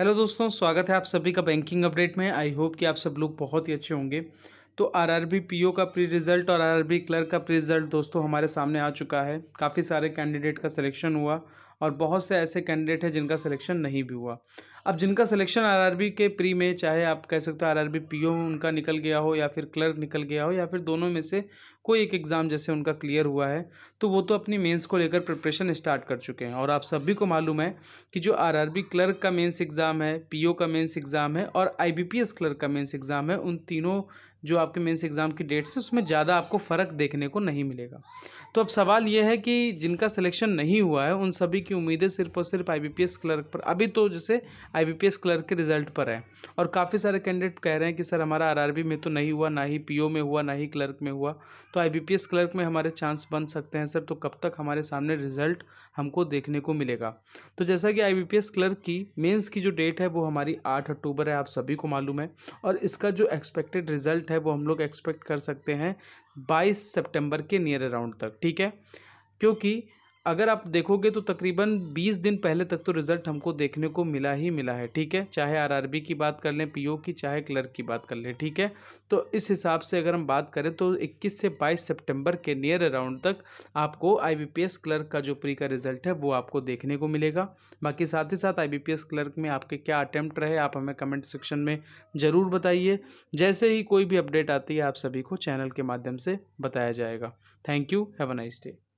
hello दोस्तों स्वागत है आप सभी का बैंकिंग अपडेट में आई होप कि आप सब लोग बहुत ही अच्छे होंगे तो आरआरबी पीओ का प्री रिज़ल्ट और आरआरबी क्लर्क का प्री रिज़ल्ट दोस्तों हमारे सामने आ चुका है काफ़ी सारे कैंडिडेट का सिलेक्शन हुआ और बहुत से ऐसे कैंडिडेट हैं जिनका सिलेक्शन नहीं भी हुआ अब जिनका सिलेक्शन आरआरबी के प्री में चाहे आप कह सकते हो आरआरबी पीओ उनका निकल गया हो या फिर क्लर्क निकल गया हो या फिर दोनों में से कोई एक एग्ज़ाम जैसे उनका क्लियर हुआ है तो वो तो अपनी मेंस को लेकर प्रिपरेशन स्टार्ट कर चुके हैं और आप सभी को मालूम है कि जो आरआरबी क्लर्क का मेंस एग्ज़ाम है पीओ का मेंस एग्ज़ाम है और आईबीपीएस क्लर्क का मेंस एग्ज़ाम है उन तीनों जो आपके मेंस एग्ज़ाम की डेट्स है उसमें ज़्यादा आपको फ़र्क देखने को नहीं मिलेगा तो अब सवाल ये है कि जिनका सिलेक्शन नहीं हुआ है उन सभी की उम्मीदें सिर्फ और सिर्फ आईबीपीएस क्लर्क पर अभी तो जैसे आईबीपीएस क्लर्क के रिजल्ट पर है और काफ़ी सारे कैंडिडेट कह रहे हैं कि सर हमारा आर में तो नहीं हुआ ना ही पी में हुआ ना ही क्लर्क में हुआ तो आई क्लर्क में हमारे चांस बन सकते हैं सर तो कब तक हमारे सामने रिजल्ट हमको देखने को मिलेगा तो जैसा कि आई क्लर्क की मेन्स की जो डेट है वो हमारी आठ अक्टूबर है आप सभी को मालूम है और इसका जो एक्सपेक्टेड रिजल्ट है वो हम लोग एक्सपेक्ट कर सकते हैं बाईस सेप्टेम्बर के नियर अराउंड तक ठीक है क्योंकि अगर आप देखोगे तो तकरीबन 20 दिन पहले तक तो रिज़ल्ट हमको देखने को मिला ही मिला है ठीक है चाहे आरआरबी की बात कर लें पीओ की चाहे क्लर्क की बात कर लें ठीक है तो इस हिसाब से अगर हम बात करें तो 21 से 22 सितंबर के नियर अराउंड तक आपको आईबीपीएस क्लर्क का जो प्री का रिज़ल्ट है वो आपको देखने को मिलेगा बाकी साथ ही साथ आई क्लर्क में आपके क्या अटैम्प्ट रहे आप हमें कमेंट सेक्शन में ज़रूर बताइए जैसे ही कोई भी अपडेट आती है आप सभी को चैनल के माध्यम से बताया जाएगा thank you have a nice day